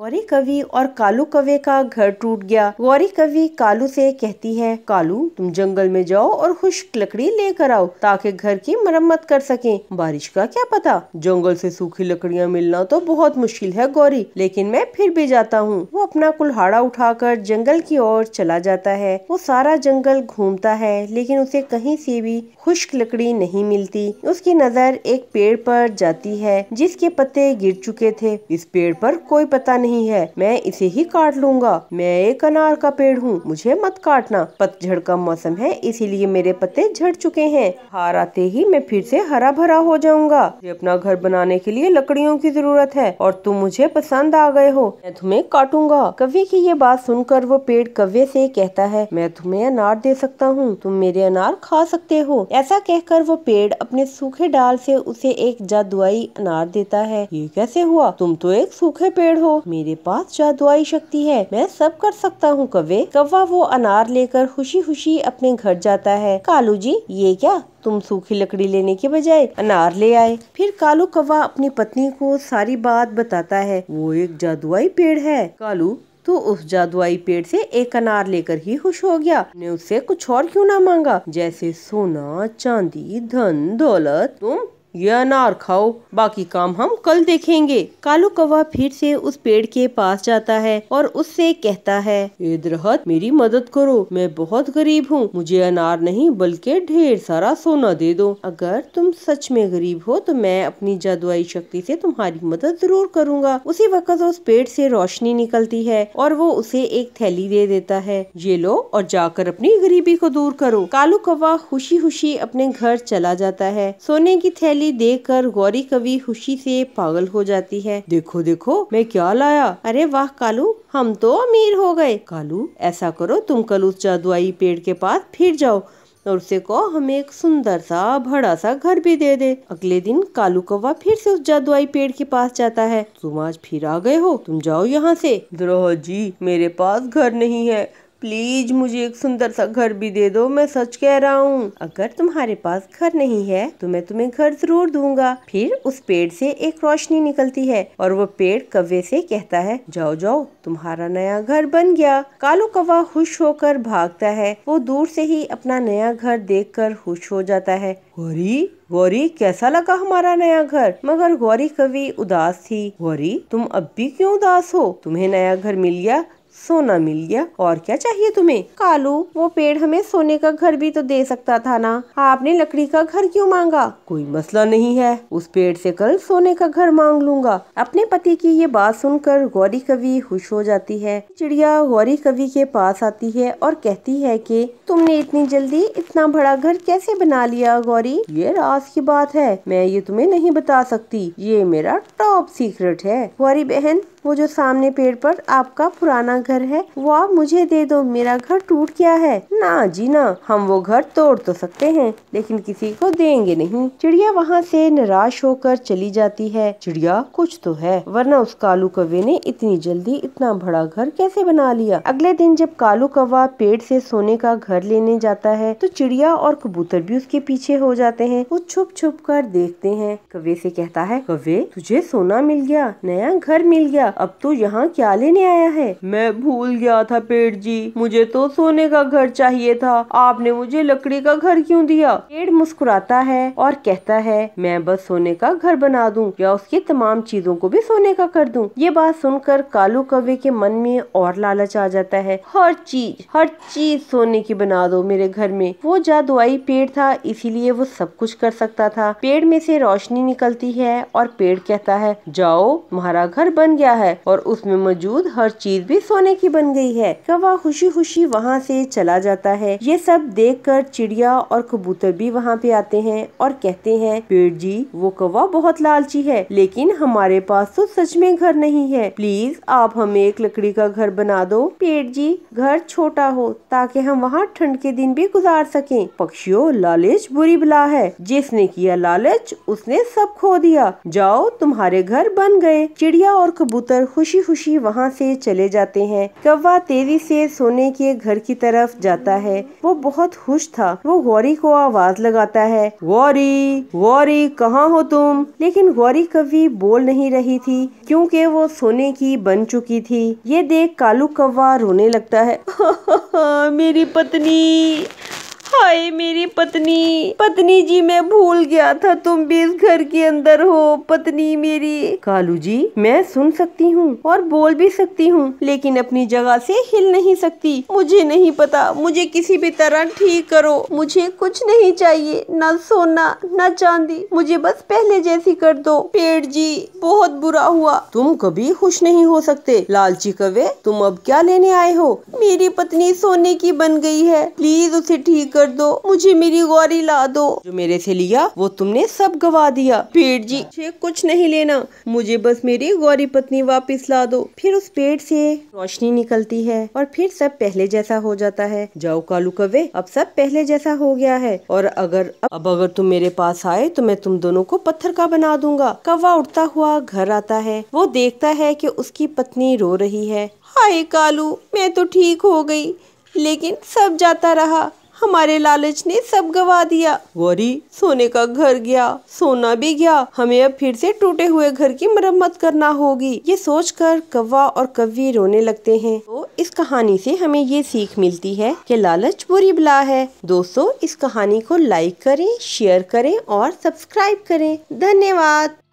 गौरी कवि और कालू कवे का घर टूट गया गौरी कवि कालू से कहती है कालू तुम जंगल में जाओ और खुश्क लकड़ी लेकर आओ ताकि घर की मरम्मत कर सके बारिश का क्या पता जंगल से सूखी लकड़ियाँ मिलना तो बहुत मुश्किल है गौरी लेकिन मैं फिर भी जाता हूँ वो अपना कुल्हाड़ा उठाकर जंगल की ओर चला जाता है वो सारा जंगल घूमता है लेकिन उसे कहीं से भी खुश्क लकड़ी नहीं मिलती उसकी नजर एक पेड़ पर जाती है जिसके पत्ते गिर चुके थे इस पेड़ पर कोई पता नहीं नहीं है मैं इसे ही काट लूंगा मैं एक अनार का पेड़ हूँ मुझे मत काटना पतझड़ का मौसम है इसीलिए मेरे पत्ते झड़ चुके हैं हार आते ही मैं फिर से हरा भरा हो जाऊंगा मुझे अपना घर बनाने के लिए लकड़ियों की जरूरत है और तुम मुझे पसंद आ गए हो मैं तुम्हें काटूंगा कव्य की ये बात सुनकर वो पेड़ कव्य से कहता है मैं तुम्हें अनार दे सकता हूँ तुम मेरे अनार खा सकते हो ऐसा कहकर वो पेड़ अपने सूखे डाल से उसे एक जादुआई अनार देता है ये कैसे हुआ तुम तो एक सूखे पेड़ हो मेरे पास जादुआई शक्ति है मैं सब कर सकता हूँ कवे कौवा वो अनार लेकर खुशी खुशी अपने घर जाता है कालू जी ये क्या तुम सूखी लकड़ी लेने के बजाय अनार ले आए फिर कालू कौवा अपनी पत्नी को सारी बात बताता है वो एक जादुआई पेड़ है कालू तो उस जादुआई पेड़ से एक अनार लेकर ही खुश हो गया ने उससे कुछ और क्यों ना मांगा जैसे सोना चांदी धन दौलत तुम यह अनार खाओ बाकी काम हम कल देखेंगे कालू कौवा फिर से उस पेड़ के पास जाता है और उससे कहता है ए दरहत मेरी मदद करो मैं बहुत गरीब हूँ मुझे अनार नहीं बल्कि ढेर सारा सोना दे दो अगर तुम सच में गरीब हो तो मैं अपनी जादुई शक्ति से तुम्हारी मदद जरूर करूँगा उसी वक्त उस पेड़ से रोशनी निकलती है और वो उसे एक थैली दे देता है ये लो और जाकर अपनी गरीबी को दूर करो कालू कौवा खुशी खुशी अपने घर चला जाता है सोने की थैली दिखाई देकर गौरी कवि खुशी से पागल हो जाती है देखो देखो मैं क्या लाया अरे वाह कालू हम तो अमीर हो गए कालू ऐसा करो तुम कल उस जादुआई पेड़ के पास फिर जाओ और उसे कहो हमें एक सुंदर सा बड़ा सा घर भी दे दे अगले दिन कालू कौवा फिर से उस जादुआई पेड़ के पास जाता है तुम आज फिर आ गए हो तुम जाओ यहाँ से द्रोह जी मेरे पास घर नहीं है प्लीज मुझे एक सुंदर सा घर भी दे दो मैं सच कह रहा हूँ अगर तुम्हारे पास घर नहीं है तो मैं तुम्हें घर जरूर दूंगा फिर उस पेड़ से एक रोशनी निकलती है और वो पेड़ कव्वे से कहता है जाओ जाओ तुम्हारा नया घर बन गया कालो कौवा खुश होकर भागता है वो दूर से ही अपना नया घर कर खुश हो जाता है गौरी गौरी कैसा लगा हमारा नया घर मगर गौरी कवि उदास थी गौरी तुम अब भी क्यों उदास हो तुम्हें नया घर मिल गया सोना मिल गया और क्या चाहिए तुम्हें कालू वो पेड़ हमें सोने का घर भी तो दे सकता था ना आपने लकड़ी का घर क्यों मांगा कोई मसला नहीं है उस पेड़ से कल सोने का घर मांग लूंगा अपने पति की ये बात सुनकर गौरी कवि खुश हो जाती है चिड़िया गौरी कवि के पास आती है और कहती है कि तुमने इतनी जल्दी इतना बड़ा घर कैसे बना लिया गौरी ये रास की बात है मैं ये तुम्हें नहीं बता सकती ये मेरा टॉप सीक्रेट है गौरी बहन वो जो सामने पेड़ पर आपका पुराना घर है वो आप मुझे दे दो मेरा घर टूट गया है ना जी ना हम वो घर तोड़ तो सकते हैं लेकिन किसी को देंगे नहीं चिड़िया वहाँ से निराश होकर चली जाती है चिड़िया कुछ तो है वरना उस कालू कवे ने इतनी जल्दी इतना बड़ा घर कैसे बना लिया अगले दिन जब कालू कौवा पेड़ से सोने का घर लेने जाता है तो चिड़िया और कबूतर भी उसके पीछे हो जाते हैं वो छुप छुप कर देखते हैं कवे से कहता है कवे तुझे सोना मिल गया नया घर मिल गया अब तू यहाँ क्या लेने आया है मैं मैं भूल गया था पेड़ जी मुझे तो सोने का घर चाहिए था आपने मुझे लकड़ी का घर क्यों दिया पेड़ मुस्कुराता है और कहता है मैं बस सोने का घर बना दूं या उसकी तमाम चीजों को भी सोने का कर दूं ये बात सुनकर कालू कवे के मन में और लालच आ जाता है हर चीज हर चीज सोने की बना दो मेरे घर में वो जादुआई पेड़ था इसीलिए वो सब कुछ कर सकता था पेड़ में से रोशनी निकलती है और पेड़ कहता है जाओ तुम्हारा घर बन गया है और उसमें मौजूद हर चीज भी सोने सोने की बन गई है कवा खुशी खुशी वहाँ से चला जाता है ये सब देखकर चिड़िया और कबूतर भी वहाँ पे आते हैं और कहते हैं पेड़ जी वो कवा बहुत लालची है लेकिन हमारे पास तो सच में घर नहीं है प्लीज आप हमें एक लकड़ी का घर बना दो पेड़ जी घर छोटा हो ताकि हम वहाँ ठंड के दिन भी गुजार सके पक्षियों लालच बुरी बला है जिसने किया लालच उसने सब खो दिया जाओ तुम्हारे घर बन गए चिड़िया और कबूतर खुशी खुशी वहाँ से चले जाते हैं हैं कौवा तेजी से सोने के घर की तरफ जाता है वो बहुत खुश था वो गौरी को आवाज लगाता है गौरी गौरी कहाँ हो तुम लेकिन गौरी कभी बोल नहीं रही थी क्योंकि वो सोने की बन चुकी थी ये देख कालू कौवा रोने लगता है मेरी पत्नी हाय मेरी पत्नी पत्नी जी मैं भूल गया था तुम भी इस घर के अंदर हो पत्नी मेरी कालू जी मैं सुन सकती हूँ और बोल भी सकती हूँ लेकिन अपनी जगह से हिल नहीं सकती मुझे नहीं पता मुझे किसी भी तरह ठीक करो मुझे कुछ नहीं चाहिए न सोना न चांदी मुझे बस पहले जैसी कर दो पेड़ जी बहुत बुरा हुआ तुम कभी खुश नहीं हो सकते लालची कवे तुम अब क्या लेने आए हो मेरी पत्नी सोने की बन गई है प्लीज उसे ठीक कर दो मुझे मेरी गौरी ला दो जो मेरे से लिया वो तुमने सब गवा दिया पेट जी मुझे कुछ नहीं लेना मुझे बस मेरी गौरी पत्नी वापस ला दो फिर उस पेट से रोशनी निकलती है और फिर सब पहले जैसा हो जाता है जाओ कालू कवे अब सब पहले जैसा हो गया है और अगर अब अगर तुम मेरे पास आए तो मैं तुम दोनों को पत्थर का बना दूंगा कौवा उठता हुआ घर आता है वो देखता है की उसकी पत्नी रो रही है हाय कालू मैं तो ठीक हो गई लेकिन सब जाता रहा हमारे लालच ने सब गवा दिया गौरी सोने का घर गया सोना भी गया हमें अब फिर से टूटे हुए घर की मरम्मत करना होगी ये सोचकर कव्वा और कवि रोने लगते हैं तो इस कहानी से हमें ये सीख मिलती है कि लालच बुरी बला है दोस्तों इस कहानी को लाइक करें शेयर करें और सब्सक्राइब करें धन्यवाद